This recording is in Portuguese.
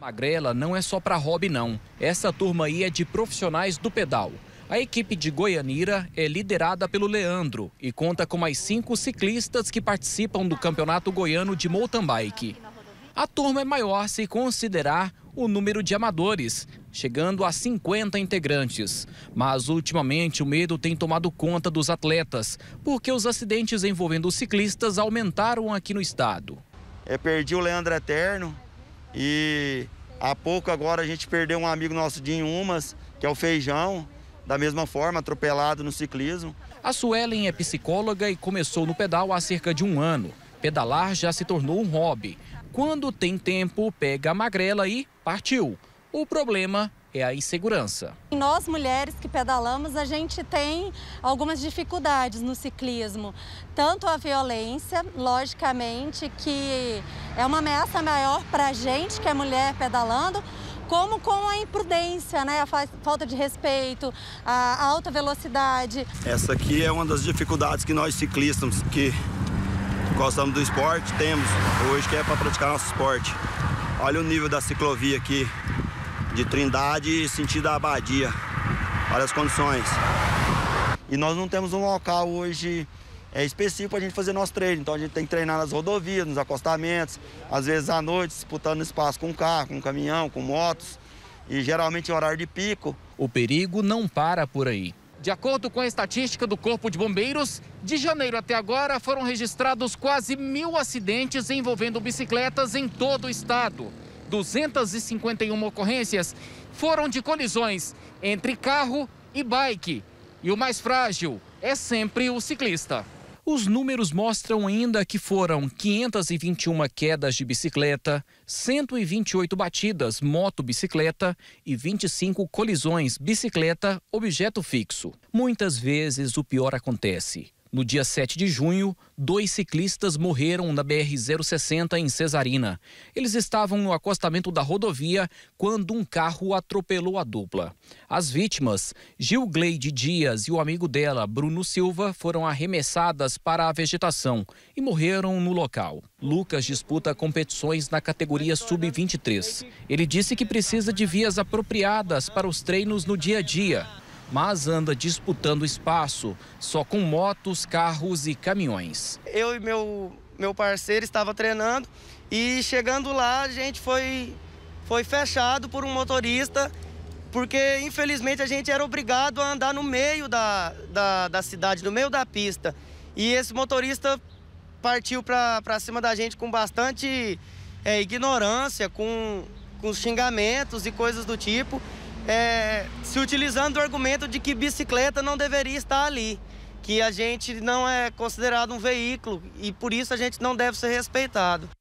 Magrela não é só para hobby, não. Essa turma aí é de profissionais do pedal. A equipe de Goianira é liderada pelo Leandro e conta com mais cinco ciclistas que participam do Campeonato Goiano de Mountain Bike. A turma é maior se considerar o número de amadores, chegando a 50 integrantes. Mas ultimamente o medo tem tomado conta dos atletas, porque os acidentes envolvendo ciclistas aumentaram aqui no estado. Eu é, perdi o Leandro Eterno, e há pouco agora a gente perdeu um amigo nosso de Inhumas, que é o Feijão, da mesma forma, atropelado no ciclismo. A Suelen é psicóloga e começou no pedal há cerca de um ano. Pedalar já se tornou um hobby. Quando tem tempo, pega a magrela e partiu. O problema é a insegurança. Nós mulheres que pedalamos, a gente tem algumas dificuldades no ciclismo. Tanto a violência, logicamente, que é uma ameaça maior para a gente que é mulher pedalando, como com a imprudência, né? a falta de respeito, a alta velocidade. Essa aqui é uma das dificuldades que nós ciclistas que gostamos do esporte temos hoje que é para praticar nosso esporte. Olha o nível da ciclovia aqui, de Trindade, sentido Abadia. Várias as condições. E nós não temos um local hoje é específico para a gente fazer nosso treino. Então a gente tem que treinar nas rodovias, nos acostamentos, às vezes à noite, disputando espaço com carro, com caminhão, com motos, e geralmente em horário de pico. O perigo não para por aí. De acordo com a estatística do Corpo de Bombeiros, de janeiro até agora foram registrados quase mil acidentes envolvendo bicicletas em todo o estado. 251 ocorrências foram de colisões entre carro e bike. E o mais frágil é sempre o ciclista. Os números mostram ainda que foram 521 quedas de bicicleta, 128 batidas moto-bicicleta e 25 colisões bicicleta-objeto fixo. Muitas vezes o pior acontece. No dia 7 de junho, dois ciclistas morreram na BR-060 em Cesarina. Eles estavam no acostamento da rodovia quando um carro atropelou a dupla. As vítimas, Gil Gleide Dias e o amigo dela, Bruno Silva, foram arremessadas para a vegetação e morreram no local. Lucas disputa competições na categoria sub-23. Ele disse que precisa de vias apropriadas para os treinos no dia a dia mas anda disputando espaço, só com motos, carros e caminhões. Eu e meu, meu parceiro estava treinando e chegando lá a gente foi, foi fechado por um motorista, porque infelizmente a gente era obrigado a andar no meio da, da, da cidade, no meio da pista. E esse motorista partiu para cima da gente com bastante é, ignorância, com, com xingamentos e coisas do tipo é, se utilizando o argumento de que bicicleta não deveria estar ali, que a gente não é considerado um veículo e por isso a gente não deve ser respeitado.